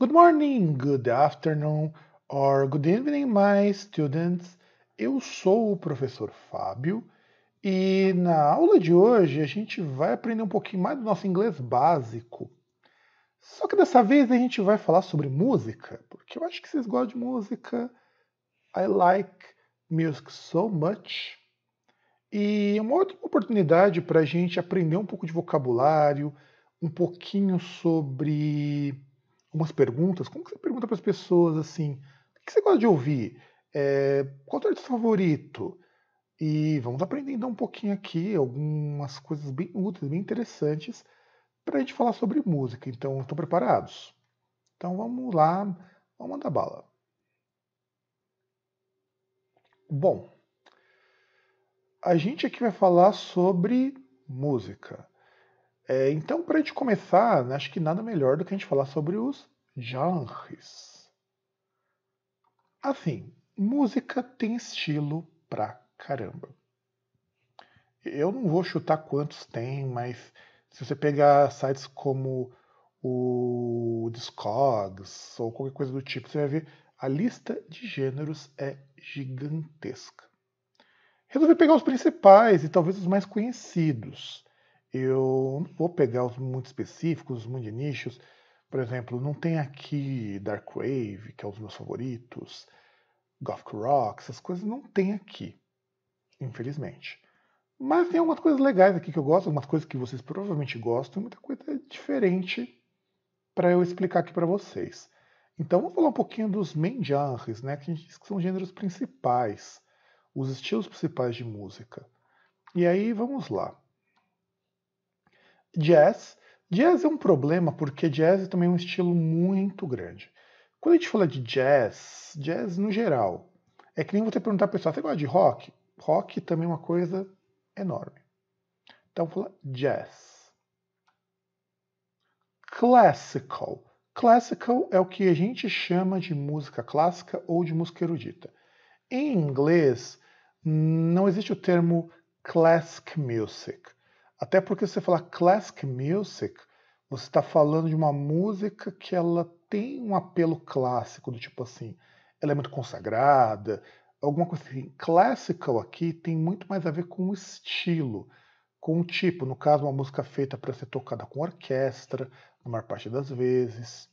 Good morning, good afternoon or good evening, my students. Eu sou o professor Fábio e na aula de hoje a gente vai aprender um pouquinho mais do nosso inglês básico. Só que dessa vez a gente vai falar sobre música, porque eu acho que vocês gostam de música. I like music so much. E é uma outra oportunidade para a gente aprender um pouco de vocabulário, um pouquinho sobre algumas perguntas. Como que você pergunta para as pessoas assim? O que você gosta de ouvir? É, qual é o seu favorito? E vamos aprendendo um pouquinho aqui algumas coisas bem úteis, bem interessantes para a gente falar sobre música. Então, estão preparados? Então, vamos lá, vamos mandar bala. Bom, a gente aqui vai falar sobre música. É, então, para a gente começar, né, acho que nada melhor do que a gente falar sobre os genres. Assim, música tem estilo pra caramba. Eu não vou chutar quantos tem, mas se você pegar sites como o Discogs ou qualquer coisa do tipo, você vai ver a lista de gêneros é gigantesca. Resolvi pegar os principais e talvez os mais conhecidos. Eu não vou pegar os muito específicos, os muito de nichos. Por exemplo, não tem aqui Dark Wave, que é um dos meus favoritos, Gothic Rock, essas coisas não tem aqui, infelizmente. Mas tem algumas coisas legais aqui que eu gosto, algumas coisas que vocês provavelmente gostam, muita coisa diferente para eu explicar aqui para vocês. Então vamos falar um pouquinho dos main genres, né, que a gente diz que são gêneros principais, os estilos principais de música. E aí vamos lá. Jazz. Jazz é um problema porque jazz é também um estilo muito grande. Quando a gente fala de jazz, jazz no geral, é que nem você perguntar para pessoal, você gosta de rock? Rock também é uma coisa enorme. Então vou falar jazz. Classical. Classical é o que a gente chama de música clássica ou de música erudita. Em inglês, não existe o termo classic music. Até porque você falar classic music, você está falando de uma música que ela tem um apelo clássico, do tipo assim, ela é muito consagrada, alguma coisa assim. Classical aqui tem muito mais a ver com o estilo, com o tipo. No caso, uma música feita para ser tocada com orquestra, na maior parte das vezes.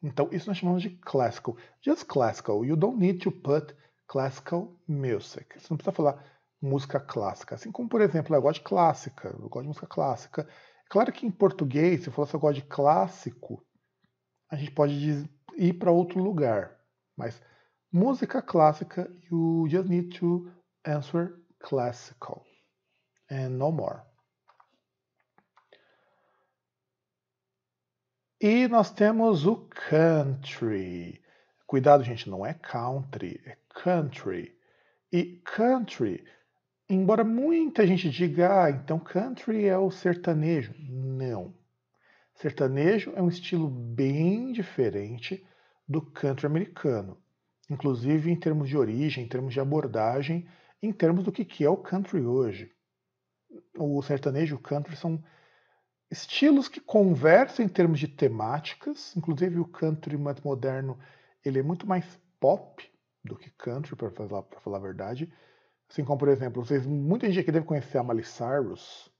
Então, isso nós chamamos de classical. Just classical. You don't need to put classical music. Você não precisa falar música clássica. Assim como, por exemplo, eu gosto de clássica, eu gosto de música clássica. É claro que em português, se eu falar se eu gosto de clássico, a gente pode ir para outro lugar. Mas música clássica, you just need to answer classical and é no more. E nós temos o country. Cuidado, gente, não é country, é country. E country Embora muita gente diga, ah, então country é o sertanejo. Não. Sertanejo é um estilo bem diferente do country americano, inclusive em termos de origem, em termos de abordagem, em termos do que é o country hoje. O sertanejo e o country são estilos que conversam em termos de temáticas, inclusive o country mais moderno ele é muito mais pop do que country, para falar, falar a verdade. Assim como, por exemplo, vocês, muita gente aqui deve conhecer a Miley Cyrus,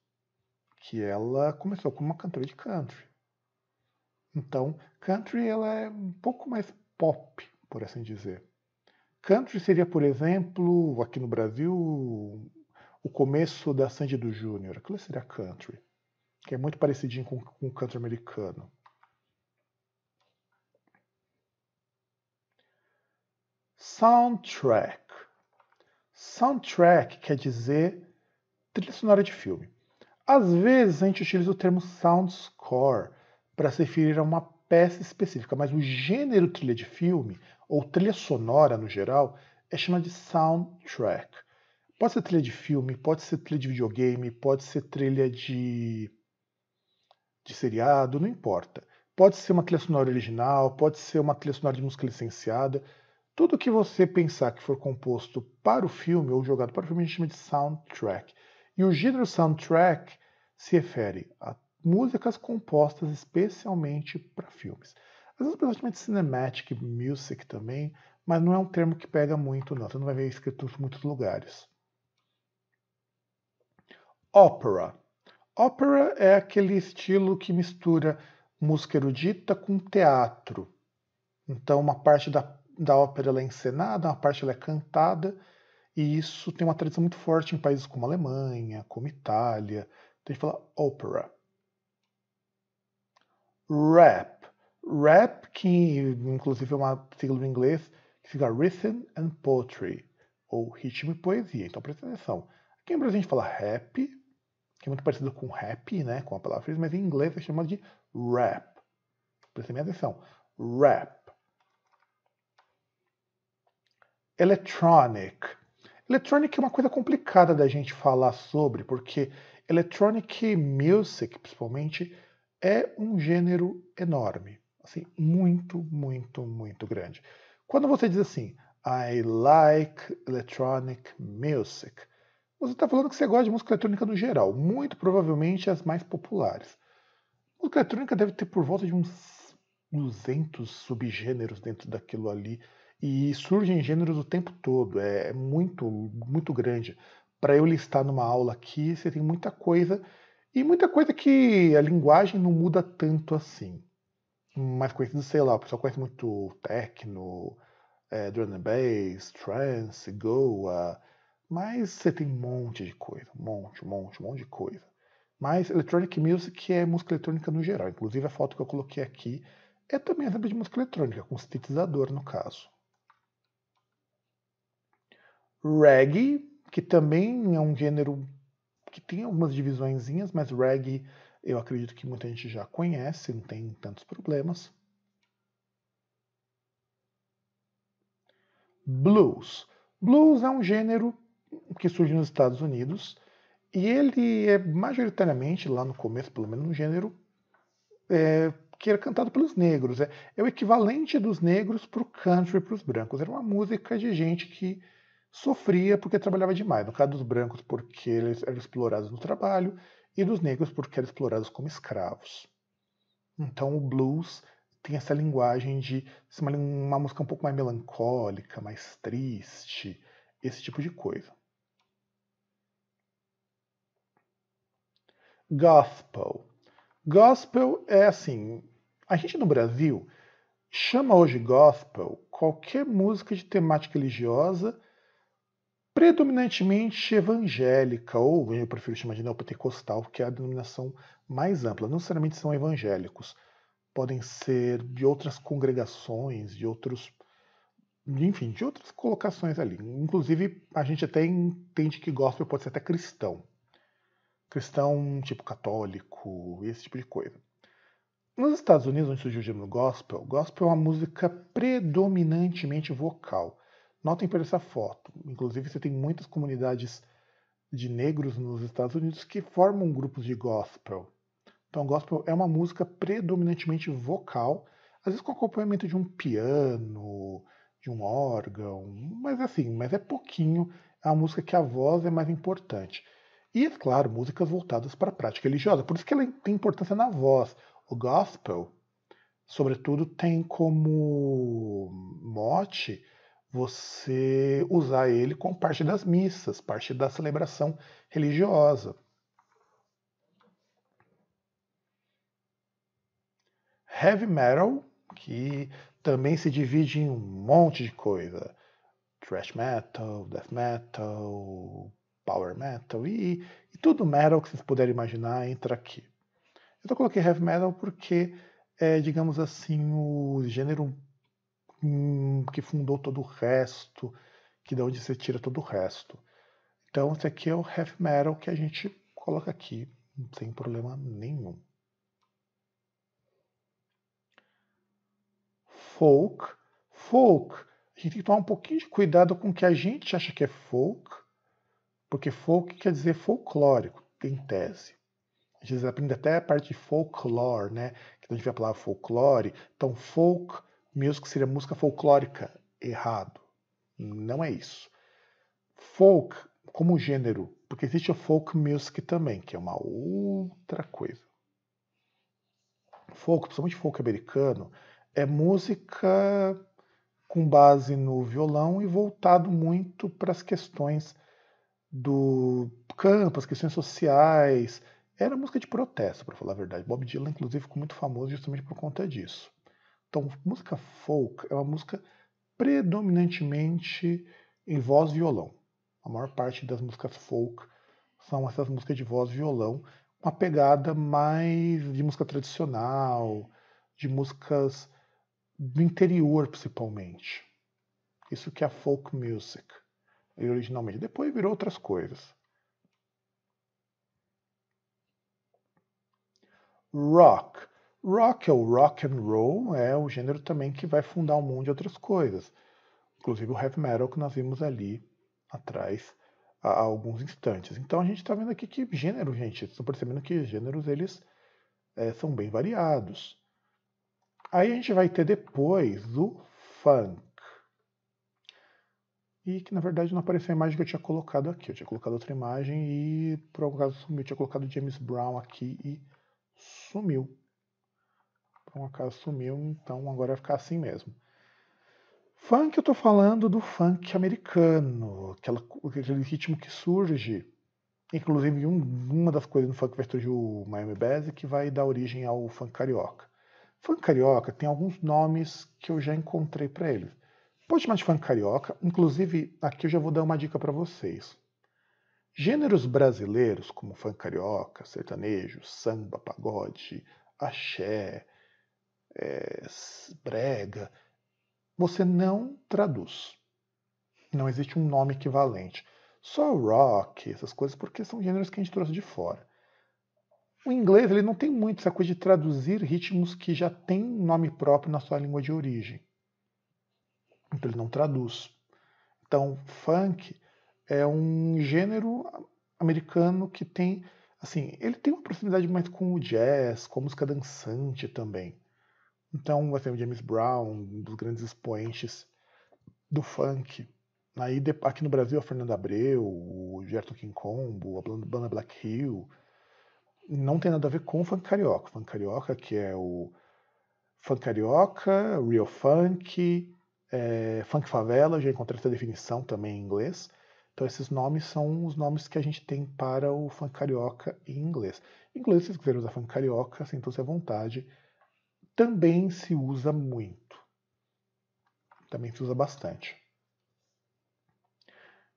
que ela começou como uma cantora de country. Então, country ela é um pouco mais pop, por assim dizer. Country seria, por exemplo, aqui no Brasil, o começo da Sandy do Júnior. Aquilo seria country, que é muito parecidinho com, com country americano. Soundtrack Soundtrack quer dizer trilha sonora de filme. Às vezes a gente utiliza o termo sound score para se referir a uma peça específica, mas o gênero trilha de filme, ou trilha sonora no geral, é chamado de soundtrack. Pode ser trilha de filme, pode ser trilha de videogame, pode ser trilha de, de seriado, não importa. Pode ser uma trilha sonora original, pode ser uma trilha sonora de música licenciada. Tudo que você pensar que for composto para o filme ou jogado para o filme, a gente chama de soundtrack. E o gênero soundtrack se refere a músicas compostas especialmente para filmes. Às vezes principalmente cinematic music também, mas não é um termo que pega muito, não. Você não vai ver escrito em muitos lugares. Ópera. Ópera é aquele estilo que mistura música erudita com teatro. Então, uma parte da da ópera ela é encenada, uma parte ela é cantada, e isso tem uma tradição muito forte em países como Alemanha, como Itália. Então a gente fala ópera. Rap. Rap, que inclusive é uma sigla em inglês, que fica Rhythm and Poetry, ou ritmo e poesia. Então presta atenção. Aqui no Brasil a gente fala rap, que é muito parecido com rap, né, com a palavra, mas em inglês é chamado de rap. Prestem atenção. Rap. electronic. Electronic é uma coisa complicada da gente falar sobre, porque electronic music, principalmente, é um gênero enorme, assim, muito, muito, muito grande. Quando você diz assim, I like electronic music, você está falando que você gosta de música eletrônica no geral, muito provavelmente as mais populares. Música eletrônica deve ter por volta de uns 200 subgêneros dentro daquilo ali e surgem gêneros o tempo todo, é, é muito, muito grande. Para eu listar numa aula aqui, você tem muita coisa e muita coisa que a linguagem não muda tanto assim. Mais conhecido, sei lá, o pessoal conhece muito techno, é, drum and bass, trance, goa, mas você tem um monte de coisa, um monte, um monte, um monte de coisa. Mas electronic music é música eletrônica no geral, inclusive a foto que eu coloquei aqui é também exemplo de música eletrônica, com sintetizador no caso reggae, que também é um gênero que tem algumas divisõezinhas, mas reggae eu acredito que muita gente já conhece, não tem tantos problemas. Blues. Blues é um gênero que surge nos Estados Unidos e ele é majoritariamente, lá no começo, pelo menos, um gênero é, que era cantado pelos negros. É, é o equivalente dos negros para o country, para os brancos. Era uma música de gente que sofria porque trabalhava demais. No caso dos brancos, porque eles eram explorados no trabalho, e dos negros, porque eram explorados como escravos. Então o blues tem essa linguagem de ser uma música um pouco mais melancólica, mais triste, esse tipo de coisa. Gospel. Gospel é assim. A gente no Brasil chama hoje gospel qualquer música de temática religiosa predominantemente evangélica, ou eu prefiro chamar de neopentecostal, que é a denominação mais ampla. Não necessariamente são evangélicos, podem ser de outras congregações, de outros. Enfim, de outras colocações ali. Inclusive, a gente até entende que gospel pode ser até cristão. Cristão tipo católico, esse tipo de coisa. Nos Estados Unidos, onde surgiu o gênero gospel, gospel é uma música predominantemente vocal. Notem por essa foto. Inclusive, você tem muitas comunidades de negros nos Estados Unidos que formam grupos de gospel. Então, gospel é uma música predominantemente vocal, às vezes com acompanhamento de um piano, de um órgão, mas assim, mas é pouquinho. É uma música que a voz é mais importante. E, é claro, músicas voltadas para a prática religiosa. Por isso que ela é, tem importância na voz. O gospel, sobretudo, tem como mote você usar ele como parte das missas, parte da celebração religiosa. Heavy metal, que também se divide em um monte de coisa. Thrash metal, death metal, power metal e, e tudo metal que vocês puderem imaginar entra aqui. Eu coloquei heavy metal porque é, digamos assim, o gênero Hum, que fundou todo o resto, que de onde você tira todo o resto. Então esse aqui é o heavy metal que a gente coloca aqui sem problema nenhum. Folk, folk, a gente tem que tomar um pouquinho de cuidado com o que a gente acha que é folk, porque folk quer dizer folclórico, em tese. A gente aprende até a parte de folklore, né? Que a gente vê a palavra folclore. Então, folk music seria música folclórica. Errado. Não é isso. Folk, como gênero, porque existe a folk music também, que é uma outra coisa. Folk, principalmente folk americano, é música com base no violão e voltado muito para as questões do campo, as questões sociais. Era música de protesto, para falar a verdade. Bob Dylan, inclusive, ficou muito famoso justamente por conta disso. Então, música folk é uma música predominantemente em voz violão. A maior parte das músicas folk são essas músicas de voz violão, com a pegada mais de música tradicional, de músicas do interior principalmente. Isso que é folk music originalmente. Depois virou outras coisas. Rock Rock ou rock and roll é o gênero também que vai fundar um monte de outras coisas, inclusive o heavy metal que nós vimos ali atrás há alguns instantes. Então a gente está vendo aqui que gênero, gente, estão percebendo que gêneros eles é, são bem variados. Aí a gente vai ter depois o funk. E que na verdade não apareceu a imagem que eu tinha colocado aqui. Eu tinha colocado outra imagem e por algum caso sumiu. Eu tinha colocado James Brown aqui e sumiu com a casa sumiu, então agora vai ficar assim mesmo. Funk, eu estou falando do funk americano, aquela, aquele ritmo que surge. Inclusive, um, uma das coisas no funk vai surgir o Miami Bass, que vai dar origem ao funk carioca. Funk carioca tem alguns nomes que eu já encontrei para ele Pode chamar de funk carioca, inclusive aqui eu já vou dar uma dica para vocês. Gêneros brasileiros como funk carioca, sertanejo, samba, pagode, axé, é, brega, você não traduz. Não existe um nome equivalente. Só rock, essas coisas, porque são gêneros que a gente trouxe de fora. O inglês ele não tem muito essa coisa de traduzir ritmos que já têm nome próprio na sua língua de origem. Então ele não traduz. Então, funk é um gênero americano que tem, assim, ele tem uma proximidade mais com o jazz, com a música dançante também. Então você tem o James Brown, um dos grandes expoentes do funk. Aí aqui no Brasil, a Fernanda Abreu, o Gerto Combo, a banda Black Hill. Não tem nada a ver com o funk carioca. O funk carioca, que é o funk carioca, real funk, é, funk favela, já encontrei essa definição também em inglês. Então esses nomes são os nomes que a gente tem para o funk carioca em inglês. Em inglês, se vocês quiserem usar funk carioca, sintam-se à vontade também se usa muito. Também se usa bastante.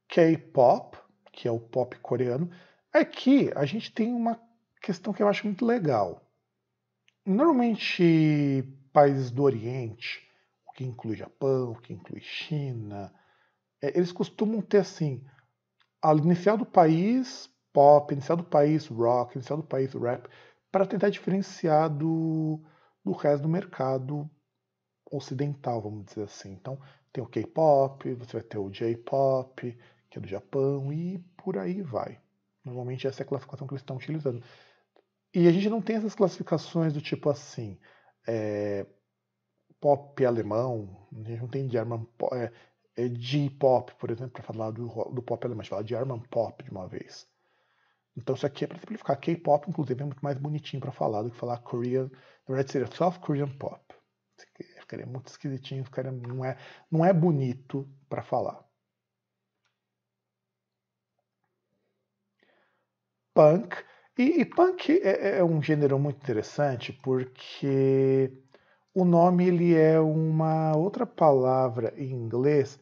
K-pop, que é o pop coreano. Aqui é a gente tem uma questão que eu acho muito legal. Normalmente, países do Oriente, o que inclui Japão, o que inclui China, é, eles costumam ter assim: a inicial do país pop, inicial do país rock, inicial do país rap, para tentar diferenciar do, do resto do mercado ocidental, vamos dizer assim. Então, tem o K-pop, você vai ter o J-pop, que é do Japão, e por aí vai. Normalmente essa é a classificação que eles estão utilizando. E a gente não tem essas classificações do tipo assim, é, pop alemão, a gente não tem German pop, é, é G-pop, por exemplo, para falar do, do pop alemão, a gente fala German pop de uma vez. Então isso aqui é para simplificar. K-pop, inclusive, é muito mais bonitinho para falar do que falar Korean. Na verdade, seria South Korean Pop. Ficaria muito esquisitinho, ficaria, não, é, não é bonito para falar. Punk. E, e punk é, é, é um gênero muito interessante porque o nome ele é uma outra palavra em inglês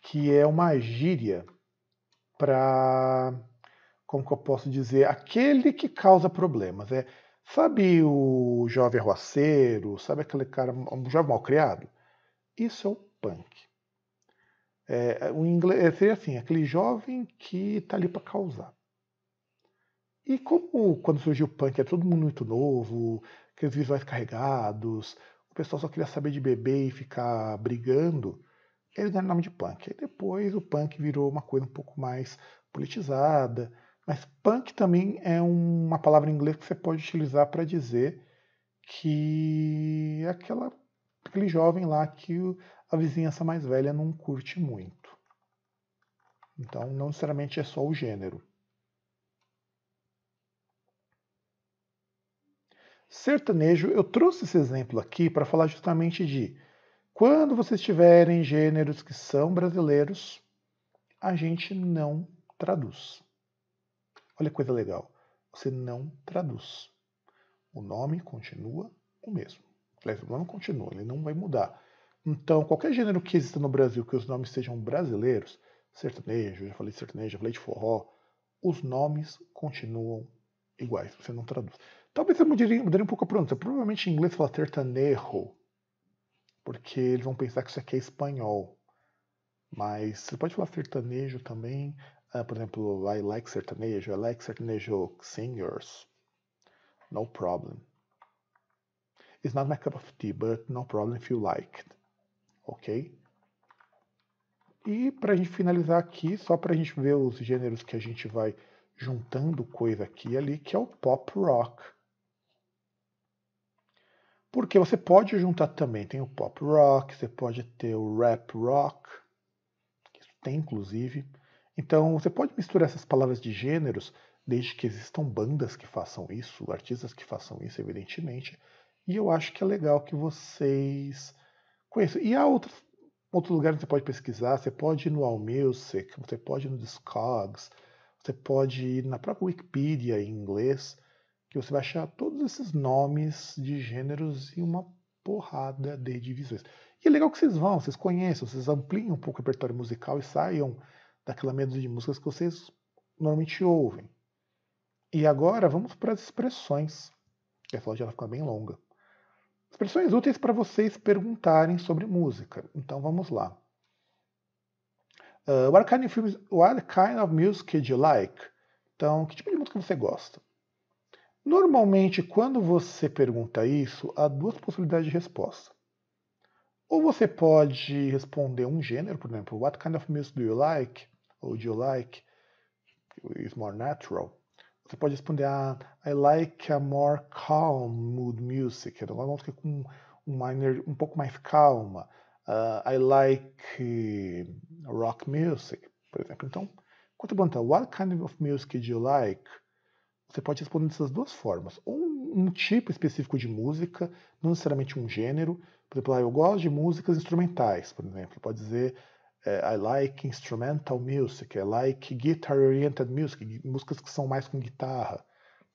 que é uma gíria para como que eu posso dizer, aquele que causa problemas. É, sabe o jovem arruaceiro, sabe aquele cara, um jovem mal criado? Isso é o punk. É, o inglês, é, seria assim, aquele jovem que está ali para causar. E como quando surgiu o punk era é todo mundo muito novo, aqueles visuais carregados, o pessoal só queria saber de beber e ficar brigando, eles deram nome de punk. Aí depois o punk virou uma coisa um pouco mais politizada, mas punk também é uma palavra em inglês que você pode utilizar para dizer que é aquela, aquele jovem lá que a vizinhança mais velha não curte muito. Então, não necessariamente é só o gênero. Sertanejo, eu trouxe esse exemplo aqui para falar justamente de quando vocês tiverem gêneros que são brasileiros, a gente não traduz. Olha que coisa legal. Você não traduz. O nome continua o mesmo. o nome continua, ele não vai mudar. Então, qualquer gênero que exista no Brasil que os nomes sejam brasileiros, sertanejo, já falei de sertanejo, já falei de forró, os nomes continuam iguais, você não traduz. Talvez eu mudaria, mudaria um pouco a pronúncia. Provavelmente em inglês fala sertanejo, porque eles vão pensar que isso aqui é espanhol. Mas você pode falar sertanejo também. Uh, por exemplo, I like sertanejo, I like sertanejo singers. No problem. It's not my cup of tea, but no problem if you like it. Ok? E para a gente finalizar aqui, só para a gente ver os gêneros que a gente vai juntando coisa aqui e ali, que é o pop rock. Porque você pode juntar também, tem o pop rock, você pode ter o rap rock, que tem inclusive. Então você pode misturar essas palavras de gêneros, desde que existam bandas que façam isso, artistas que façam isso, evidentemente. E eu acho que é legal que vocês conheçam. E há outro lugar que você pode pesquisar, você pode ir no AllMusic, você pode ir no Discogs, você pode ir na própria Wikipedia em inglês, que você vai achar todos esses nomes de gêneros e uma porrada de divisões. E é legal que vocês vão, vocês conheçam, vocês ampliem um pouco o repertório musical e saiam daquela medo de músicas que vocês normalmente ouvem. E agora vamos para as expressões. Essa aula fica bem longa. Expressões úteis para vocês perguntarem sobre música. Então vamos lá. Uh, what, kind of, what kind of music do you like? Então, que tipo de música você gosta? Normalmente, quando você pergunta isso, há duas possibilidades de resposta. Ou você pode responder um gênero, por exemplo, What kind of music do you like? ou do you like is more natural, você pode responder ah, I like a more calm mood music, eu gosto de música com uma energia um pouco mais calma. Uh, I like eh, rock music, por exemplo. Então, quando você pergunta What kind of music do you like? Você pode responder dessas duas formas. Ou um tipo específico de música, não necessariamente um gênero. Por exemplo, ah, eu gosto de músicas instrumentais, por exemplo. Pode dizer é, I like instrumental music, I like guitar-oriented music, músicas que são mais com guitarra.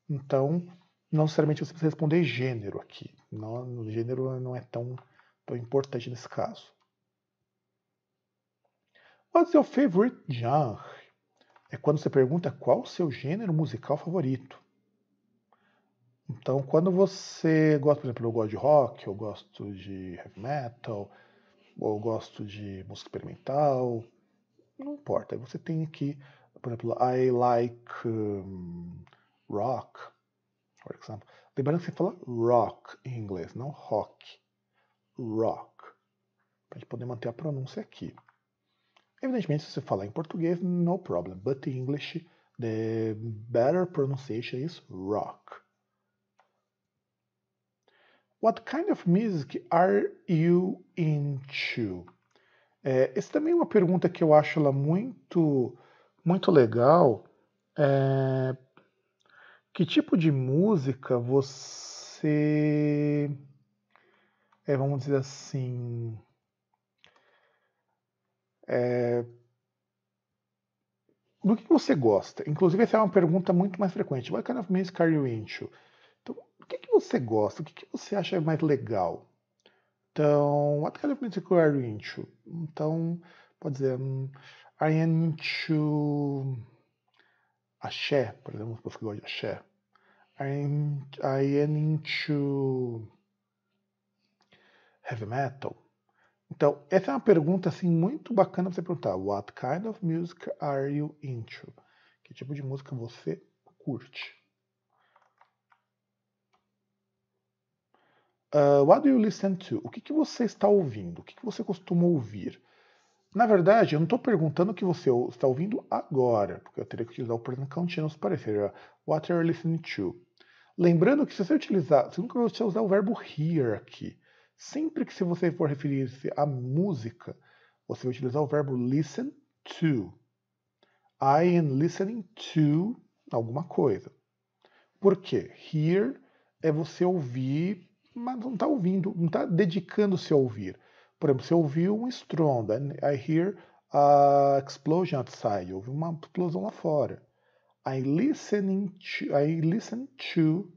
Então, não necessariamente você precisa responder gênero aqui. Não, gênero não é tão, tão importante nesse caso. What's your favorite genre? É quando você pergunta qual o seu gênero musical favorito. Então, quando você gosta, por exemplo, eu gosto de rock, eu gosto de heavy metal, ou gosto de música experimental, não importa. Você tem aqui, por exemplo, I like um, rock, por exemplo. Lembrando que você fala rock em inglês, não rock. Rock. Para a gente poder manter a pronúncia aqui. Evidentemente, se você falar em português, no problem. But in English, the better pronunciation is rock. What kind of music are you into? É, essa também é uma pergunta que eu acho ela muito, muito legal. É, que tipo de música você, é, vamos dizer assim, é, do que você gosta? Inclusive, essa é uma pergunta muito mais frequente. What kind of music are you into? Então, o que você gosta? O que, que você acha mais legal? Então, what kind of music are you into? Então, pode dizer, um, I am into axé, por exemplo, se você gosta de axé. I am, into heavy metal. Então, essa é uma pergunta assim muito bacana para você perguntar. What kind of music are you into? Que tipo de música você curte? Uh, what do you listen to? O que, que você está ouvindo? O que, que você costuma ouvir? Na verdade, eu não estou perguntando o que você está ouvindo agora, porque eu teria que utilizar o present continuous para ah, isso. what are you listening to? Lembrando que se você utilizar, você nunca vai usar o verbo hear aqui. Sempre que se você for referir-se à música, você vai utilizar o verbo listen to. I am listening to alguma coisa. Por quê? Hear é você ouvir mas não está ouvindo, não está dedicando-se a ouvir. Por exemplo, você ouviu um estrondo, I hear a explosion outside, ouvi uma explosão lá fora. I listening to, I listened to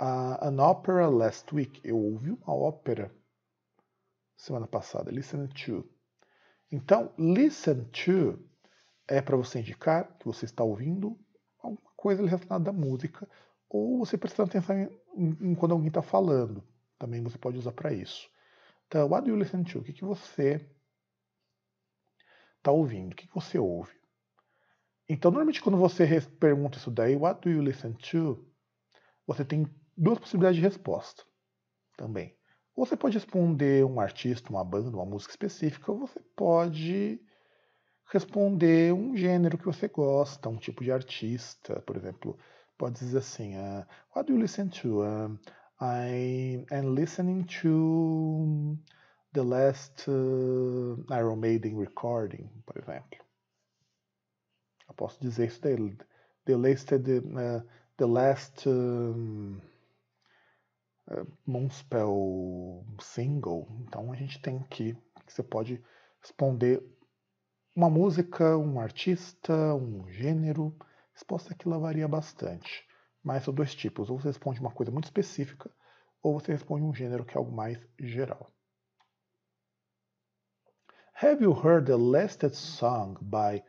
uh, an opera last week. Eu ouvi uma ópera semana passada. Listen to. Então, listen to é para você indicar que você está ouvindo alguma coisa relacionada à música ou você prestando atenção em, quando alguém está falando. Também você pode usar para isso. Então, what do you listen to? O que, que você está ouvindo? O que, que você ouve? Então, normalmente, quando você pergunta isso daí, what do you listen to? Você tem duas possibilidades de resposta também. Ou você pode responder um artista, uma banda, uma música específica, ou você pode responder um gênero que você gosta, um tipo de artista, por exemplo pode dizer assim, uh, ah, what do you listen to? Uh, I am listening to the last uh, Iron Maiden recording, por exemplo. Eu posso dizer isso dele. The uh, the last um, uh, Moonspell single. Então a gente tem aqui que você pode responder uma música, um artista, um gênero resposta aqui é varia bastante. Mas são dois tipos, ou você responde uma coisa muito específica, ou você responde um gênero que é algo mais geral. Have you heard the latest song by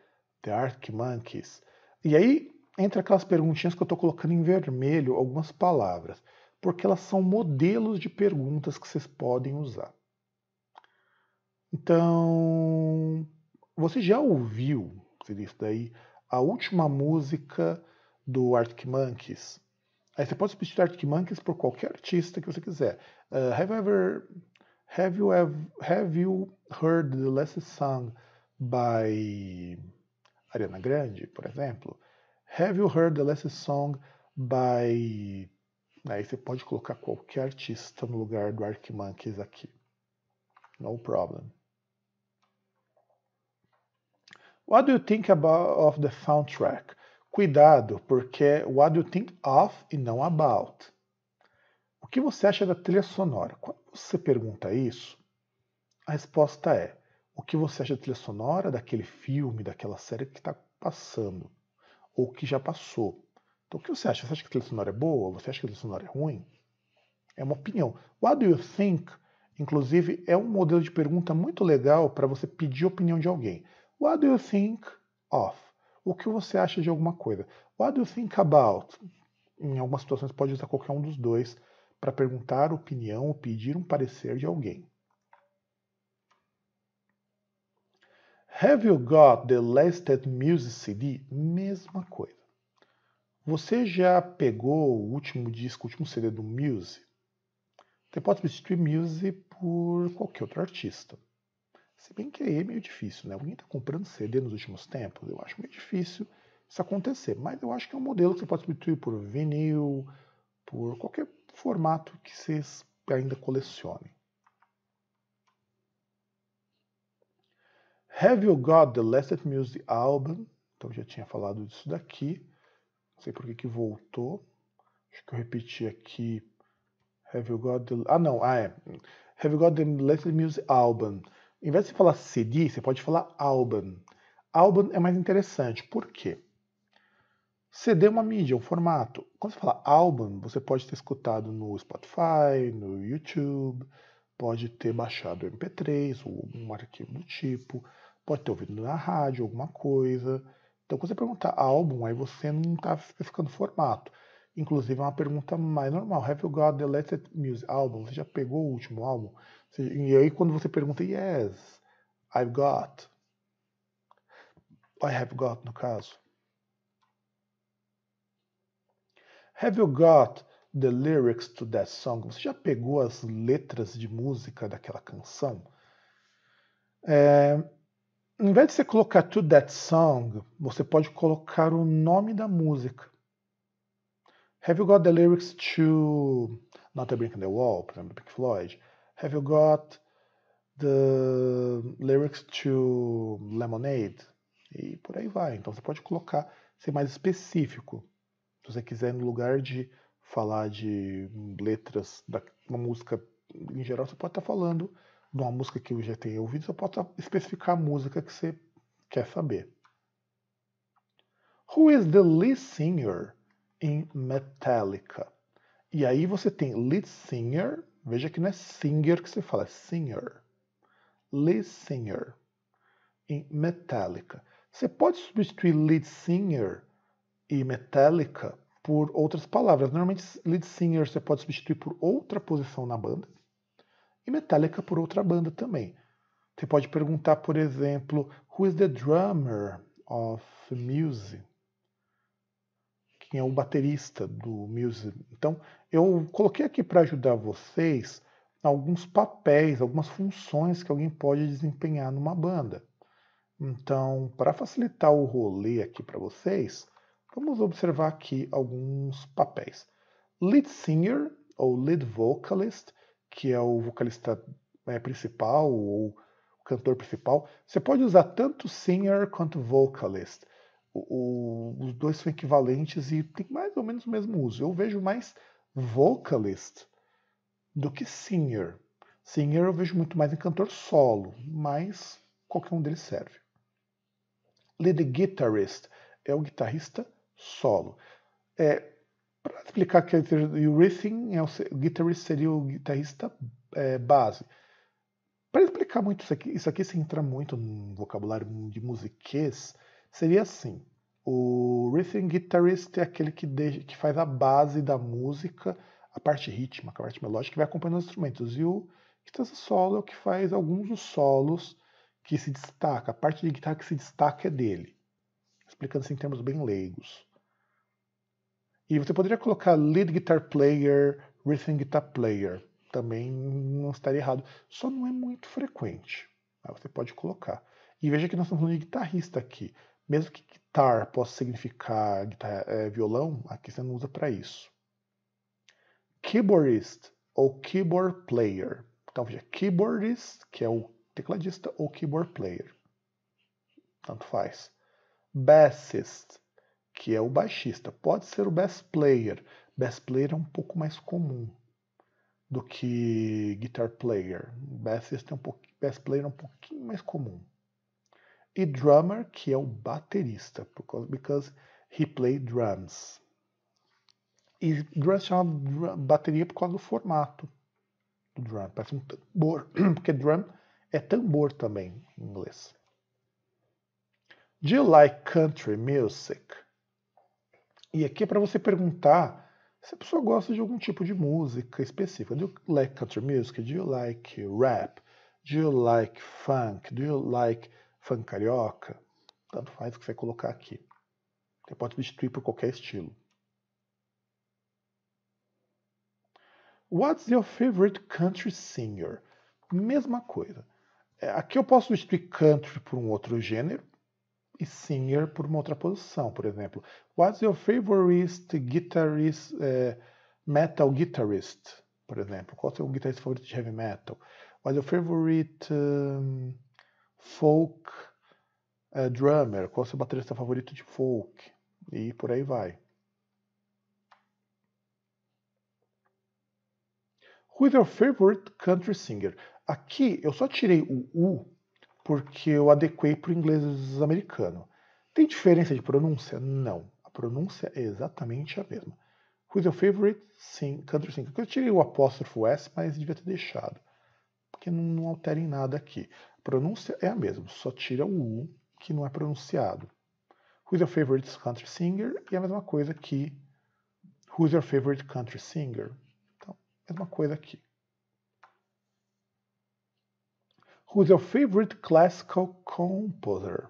the Arctic Monkeys? E aí entra aquelas perguntinhas que eu estou colocando em vermelho algumas palavras, porque elas são modelos de perguntas que vocês podem usar. Então, você já ouviu, seria isso daí, a última música do Arctic Monkeys. Aí você pode substituir Arctic Monkeys por qualquer artista que você quiser. Uh, have, you ever, have, you have you heard the last song by Ariana Grande, por exemplo? Have you heard the last song by... Aí você pode colocar qualquer artista no lugar do Arctic Monkeys aqui. No problem. What do you think about of the soundtrack? Cuidado, porque what do you think of e não about. O que você acha da trilha sonora? Quando você pergunta isso, a resposta é o que você acha da trilha sonora, daquele filme, daquela série que está passando ou que já passou. Então, o que você acha? Você acha que a trilha sonora é boa? Você acha que a trilha sonora é ruim? É uma opinião. What do you think? Inclusive, é um modelo de pergunta muito legal para você pedir a opinião de alguém. What do you think of? O que você acha de alguma coisa? What do you think about? Em algumas situações pode usar qualquer um dos dois para perguntar opinião ou pedir um parecer de alguém. Have you got the latest music CD? Mesma coisa. Você já pegou o último disco, o último CD do Muse? Você pode substituir Muse por qualquer outro artista. Se bem que aí é meio difícil, né? Alguém está comprando CD nos últimos tempos? Eu acho meio difícil isso acontecer, mas eu acho que é um modelo que você pode substituir por vinil, por qualquer formato que vocês ainda colecionem. Have You Got the Last Music Album? Então já tinha falado disso daqui. Não sei por que, que voltou. Acho que eu repeti aqui. Have You Got the. Ah, não, ah, é. Have You Got the Last Music Album? Em vez de falar CD, você pode falar álbum. Álbum é mais interessante. Por quê? CD é uma mídia, é um formato. Quando você fala álbum, você pode ter escutado no Spotify, no YouTube, pode ter baixado MP3 ou um arquivo do tipo, pode ter ouvido na rádio alguma coisa. Então, quando você pergunta álbum, aí você não está especificando formato. Inclusive, é uma pergunta mais normal. Have you got the latest music album? Você já pegou o último álbum? E aí quando você pergunta yes, I've got, I have got no caso. Have you got the lyrics to that song? Você já pegou as letras de música daquela canção? É, em vez de você colocar to that song, você pode colocar o nome da música. Have you got the lyrics to Not a Brick in the Wall, por exemplo, do Pink Floyd? Have you got the lyrics to Lemonade? E por aí vai. Então você pode colocar, ser mais específico. Se você quiser, no lugar de falar de letras da uma música em geral, você pode estar tá falando de uma música que eu já tenho ouvido, você pode tá especificar a música que você quer saber. Who is the lead singer in Metallica? E aí você tem lead singer Veja que não é singer que se fala, é singer. Lead singer. Em Metallica. Você pode substituir lead singer e Metallica por outras palavras. Normalmente, lead singer você pode substituir por outra posição na banda e Metallica por outra banda também. Você pode perguntar, por exemplo, Who is the drummer of Muse? que é o baterista do Muse. Então, eu coloquei aqui para ajudar vocês alguns papéis, algumas funções que alguém pode desempenhar numa banda. Então, para facilitar o rolê aqui para vocês, vamos observar aqui alguns papéis. Lead singer ou lead vocalist, que é o vocalista é, principal ou cantor principal. Você pode usar tanto singer quanto vocalist o, os dois são equivalentes e tem mais ou menos o mesmo uso. Eu vejo mais vocalist do que singer. Singer eu vejo muito mais em cantor solo, mas qualquer um deles serve. Lead guitarist é o guitarrista solo. É, Para explicar que o riffing é o, o guitarrist seria o guitarrista é, base. Para explicar muito isso aqui, isso aqui se entra muito no vocabulário de musiquês, seria assim. O rhythm guitarist é aquele que, que faz a base da música, a parte rítmica, a parte melódica, que vai acompanhando os instrumentos. E o guitarrista solo é o que faz alguns dos solos que se destaca. A parte de guitarra que se destaca é dele. Explicando assim em termos bem leigos. E você poderia colocar lead guitar player, rhythm guitar player. Também não estaria errado. Só não é muito frequente. Mas você pode colocar. E veja que nós estamos falando de guitarrista aqui. Mesmo que guitar possa significar guitarra, é, violão, aqui você não usa para isso. Keyboardist ou keyboard player. Então veja, keyboardist, que é o tecladista, ou keyboard player. Tanto faz. Bassist, que é o baixista. Pode ser o bass player. Bass player é um pouco mais comum do que guitar player. Bassist é um pouquinho, bass player é um pouquinho mais comum e drummer, que é o baterista, because he played drums. E drums chama bateria por causa do formato do drum, parece um tambor, porque drum é tambor também em inglês. Do you like country music? E aqui é para você perguntar se a pessoa gosta de algum tipo de música específica. Do you like country music? Do you like rap? Do you like funk? Do you like funk carioca, tanto faz o que você colocar aqui. Você pode substituir por qualquer estilo. What's your favorite country singer? Mesma coisa. É, aqui eu posso substituir country por um outro gênero e singer por uma outra posição. Por exemplo, What's your favorite guitarist, eh, metal guitarist? Por exemplo, qual é o guitarrista favorito de heavy metal? What's your favorite um, folk uh, drummer, qual é o seu baterista favorito de folk e por aí vai. Who is your favorite country singer? Aqui eu só tirei o U porque eu adequei para o inglês americano. Tem diferença de pronúncia? Não. A pronúncia é exatamente a mesma. Who is your favorite sing, country singer? Eu tirei o apóstrofo S, mas devia ter deixado. Porque não, não altera em nada aqui pronúncia é a mesma, só tira o U que não é pronunciado. Who's your favorite country singer? E é a mesma coisa que Who's your favorite country singer? Então, mesma coisa aqui. Who's your favorite classical composer?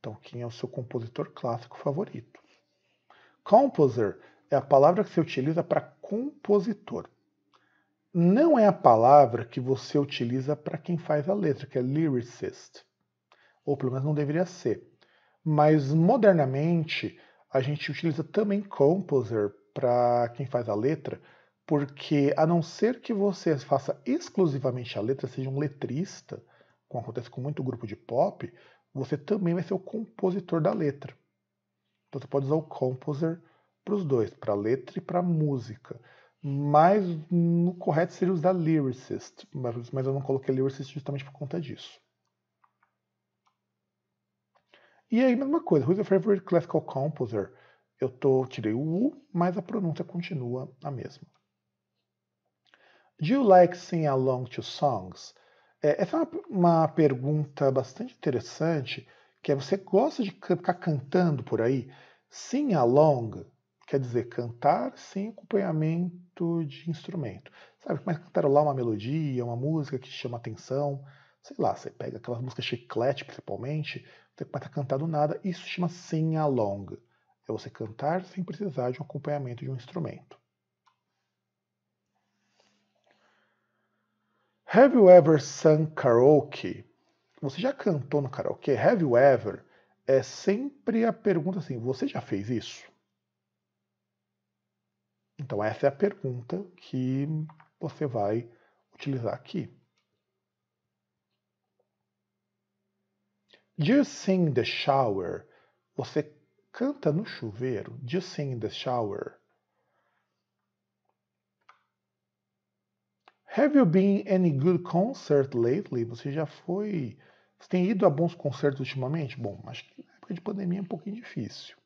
Então, quem é o seu compositor clássico favorito? Composer é a palavra que se utiliza para compositor não é a palavra que você utiliza para quem faz a letra, que é lyricist. Ou pelo menos não deveria ser. Mas modernamente a gente utiliza também composer para quem faz a letra, porque a não ser que você faça exclusivamente a letra, seja um letrista, como acontece com muito grupo de pop, você também vai ser o compositor da letra. Então você pode usar o composer para os dois, para a letra e para a música mas no correto seria usar lyricist, mas eu não coloquei lyricist justamente por conta disso. E aí, mesma coisa, who's your favorite classical composer? Eu tô, tirei o U, mas a pronúncia continua a mesma. Do you like sing along to songs? É, essa é uma, uma pergunta bastante interessante, que é você gosta de ficar cantando por aí? Sing along quer dizer cantar sem acompanhamento de instrumento. Sabe, mas cantarolar uma melodia, uma música que chama atenção, sei lá, você pega aquelas músicas chiclete principalmente, você começa a cantar do nada, isso chama sing-along. É você cantar sem precisar de um acompanhamento de um instrumento. Have you ever sung karaoke? Você já cantou no karaokê? Have you ever? É sempre a pergunta assim: você já fez isso? Então, essa é a pergunta que você vai utilizar aqui. Do you sing the shower? Você canta no chuveiro? Do you sing the shower? Have you been any good concert lately? Você já foi. Você tem ido a bons concertos ultimamente? Bom, acho que na época de pandemia é um pouquinho difícil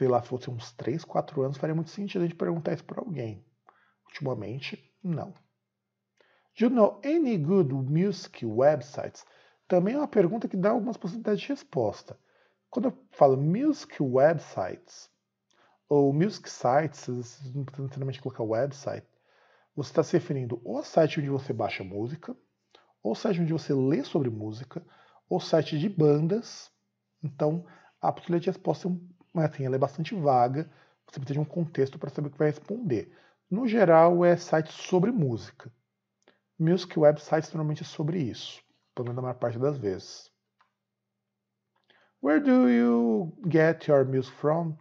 sei lá, fosse uns 3, 4 anos, faria muito sentido a gente perguntar isso para alguém. Ultimamente, não. Do you know any good music websites? Também é uma pergunta que dá algumas possibilidades de resposta. Quando eu falo music websites, ou music sites, você não precisa necessariamente colocar website, você está se referindo ou ao site onde você baixa música, ou ao site onde você lê sobre música, ou site de bandas. Então, a possibilidade de resposta é um mas assim, ela é bastante vaga, você precisa de um contexto para saber o que vai responder. No geral, é site sobre música. Music websites normalmente é sobre isso, pelo menos a maior parte das vezes. Where do you get your music from?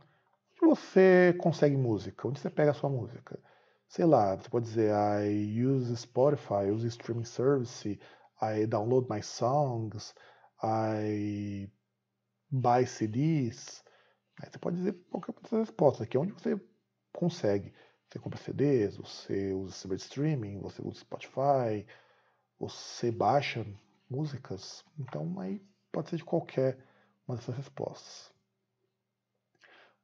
Onde você consegue música? Onde você pega a sua música? Sei lá, você pode dizer I use Spotify, I use streaming service, I download my songs, I buy CDs, Aí você pode dizer qualquer uma é dessas respostas, que é onde você consegue. Você compra CDs, você usa streaming, você usa Spotify, você baixa músicas. Então aí pode ser de qualquer uma dessas respostas.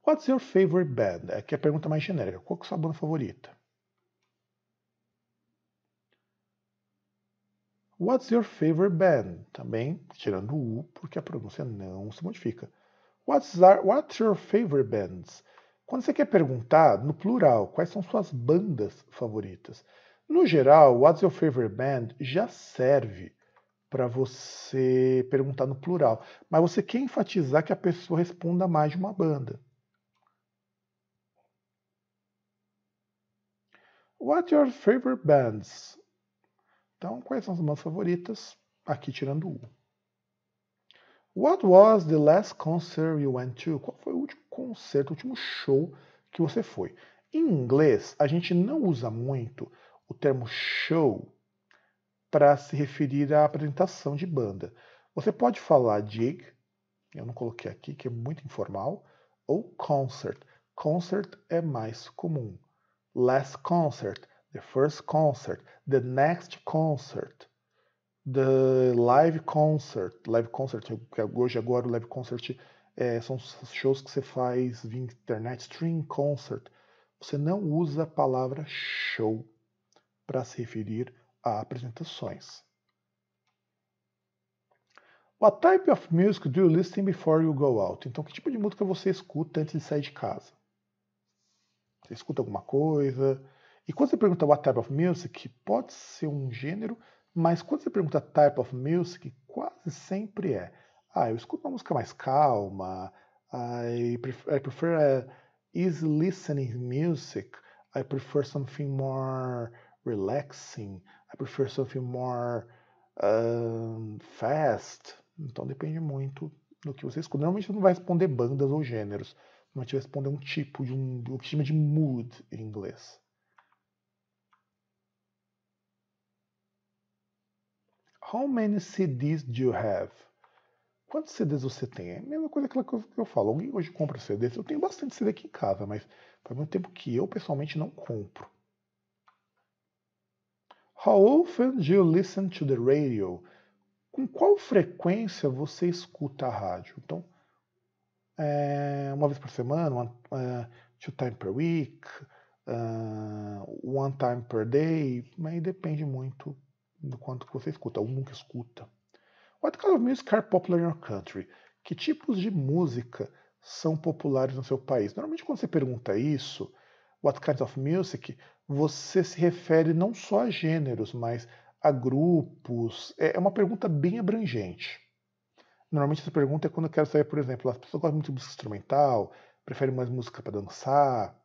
What's your favorite band? É que é a pergunta mais genérica. Qual é a sua banda favorita? What's your favorite band? Também tirando o U, porque a pronúncia não se modifica. What's, are, what's your favorite bands? Quando você quer perguntar, no plural, quais são suas bandas favoritas? No geral, what's your favorite band já serve para você perguntar no plural, mas você quer enfatizar que a pessoa responda mais de uma banda. What's your favorite bands? Então, quais são as bandas favoritas? Aqui tirando o. What was the last concert you went to? Qual foi o último concerto, o último show que você foi? Em inglês, a gente não usa muito o termo show para se referir à apresentação de banda. Você pode falar gig, eu não coloquei aqui, que é muito informal, ou concert. Concert é mais comum. Last concert, the first concert, the next concert. The Live Concert. Live Concert, que é hoje agora o Live Concert é, são shows que você faz via internet, stream concert. Você não usa a palavra show para se referir a apresentações. What type of music do you listen before you go out? Então, que tipo de música você escuta antes de sair de casa? Você escuta alguma coisa? E quando você pergunta what type of music, pode ser um gênero mas quando você pergunta type of music, quase sempre é. Ah, eu escuto uma música mais calma. Ah, I prefer, I prefer a easy listening music. I prefer something more relaxing. I prefer something more um, fast. Então depende muito do que você escuta. Normalmente você não vai responder bandas ou gêneros. Normalmente vai responder um tipo de um, o que chama de mood em inglês. How many CDs do you have? Quantos CDs você tem? É a mesma coisa que eu falo. Alguém hoje compra CDs? Eu tenho bastante CD aqui em casa, mas faz muito tempo que eu pessoalmente não compro. How often do you listen to the radio? Com qual frequência você escuta a rádio? Então, é, uma vez por semana, uh, two times per week, uh, one time per day, mas depende muito do quanto você escuta ou nunca escuta. What kind of music are popular in your country? Que tipos de música são populares no seu país? Normalmente quando você pergunta isso, what kind of music, você se refere não só a gêneros, mas a grupos. É, é uma pergunta bem abrangente. Normalmente essa pergunta é quando eu quero saber, por exemplo, as pessoas gostam muito de música instrumental, preferem mais música para dançar.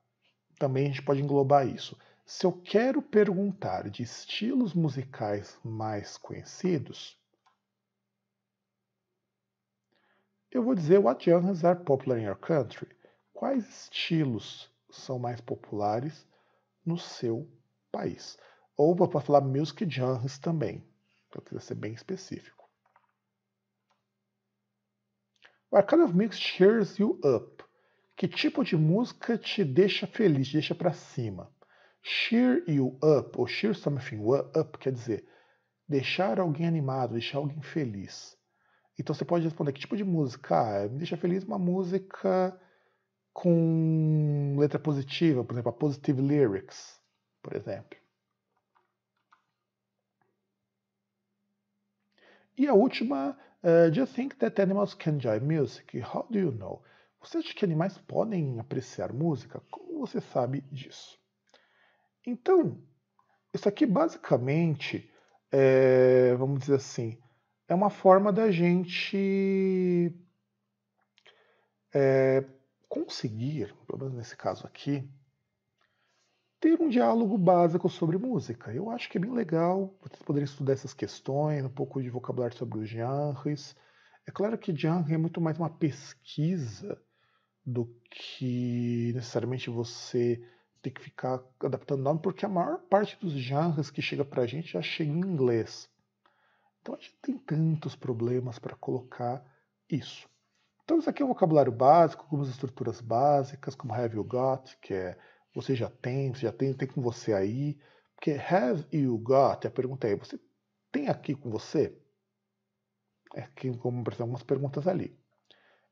Também a gente pode englobar isso. Se eu quero perguntar de estilos musicais mais conhecidos, eu vou dizer what genres are popular in your country. Quais estilos são mais populares no seu país? Ou para falar music genres também. Eu queria ser bem específico. What kind of music cheers you up? Que tipo de música te deixa feliz, te deixa para cima? Cheer you up, ou cheer something up, quer dizer deixar alguém animado, deixar alguém feliz. Então você pode responder que tipo de música? Ah, me deixa feliz uma música com letra positiva, por exemplo, a positive lyrics, por exemplo. E a última, uh, do you think that animals can enjoy music? How do you know? Você acha que animais podem apreciar música? Como você sabe disso? Então, isso aqui basicamente é, vamos dizer assim, é uma forma da gente é, conseguir, pelo menos nesse caso aqui, ter um diálogo básico sobre música. Eu acho que é bem legal vocês poderem estudar essas questões, um pouco de vocabulário sobre os genres. É claro que genre é muito mais uma pesquisa do que necessariamente você ter que ficar adaptando nome, porque a maior parte dos genres que chega para a gente já chega em inglês. Então a gente tem tantos problemas para colocar isso. Então isso aqui é um vocabulário básico, algumas estruturas básicas, como have you got, que é você já tem, você já tem, tem com você aí. Porque have you got, a pergunta é, você tem aqui com você? É que como algumas perguntas ali.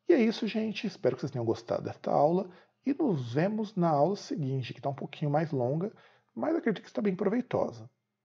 E é isso, gente. Espero que vocês tenham gostado desta aula. E nos vemos na aula seguinte, que está um pouquinho mais longa, mas acredito que está bem proveitosa.